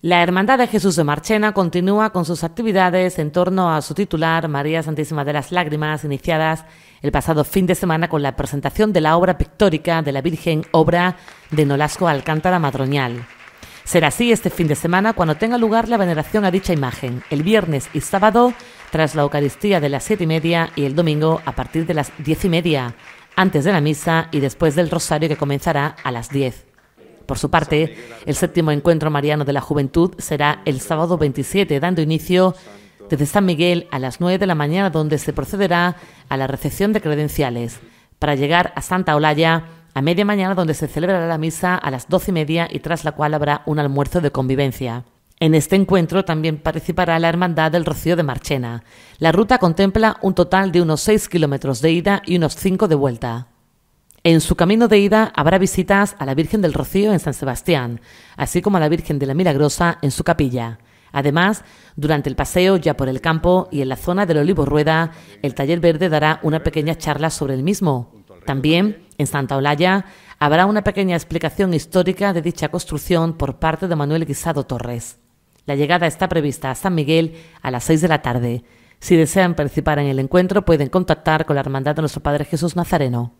La Hermandad de Jesús de Marchena continúa con sus actividades en torno a su titular, María Santísima de las Lágrimas, iniciadas el pasado fin de semana con la presentación de la obra pictórica de la Virgen, obra de Nolasco Alcántara Madroñal. Será así este fin de semana cuando tenga lugar la veneración a dicha imagen, el viernes y sábado tras la Eucaristía de las siete y media y el domingo a partir de las diez y media, antes de la misa y después del rosario que comenzará a las diez. Por su parte, el séptimo encuentro mariano de la juventud será el sábado 27, dando inicio desde San Miguel a las 9 de la mañana, donde se procederá a la recepción de credenciales para llegar a Santa Olalla a media mañana, donde se celebrará la misa a las 12 y media y tras la cual habrá un almuerzo de convivencia. En este encuentro también participará la Hermandad del Rocío de Marchena. La ruta contempla un total de unos 6 kilómetros de ida y unos 5 de vuelta. En su camino de ida habrá visitas a la Virgen del Rocío en San Sebastián, así como a la Virgen de la Milagrosa en su capilla. Además, durante el paseo ya por el campo y en la zona del Olivo Rueda, el Taller Verde dará una pequeña charla sobre el mismo. También, en Santa Olalla, habrá una pequeña explicación histórica de dicha construcción por parte de Manuel Guisado Torres. La llegada está prevista a San Miguel a las seis de la tarde. Si desean participar en el encuentro, pueden contactar con la Hermandad de Nuestro Padre Jesús Nazareno.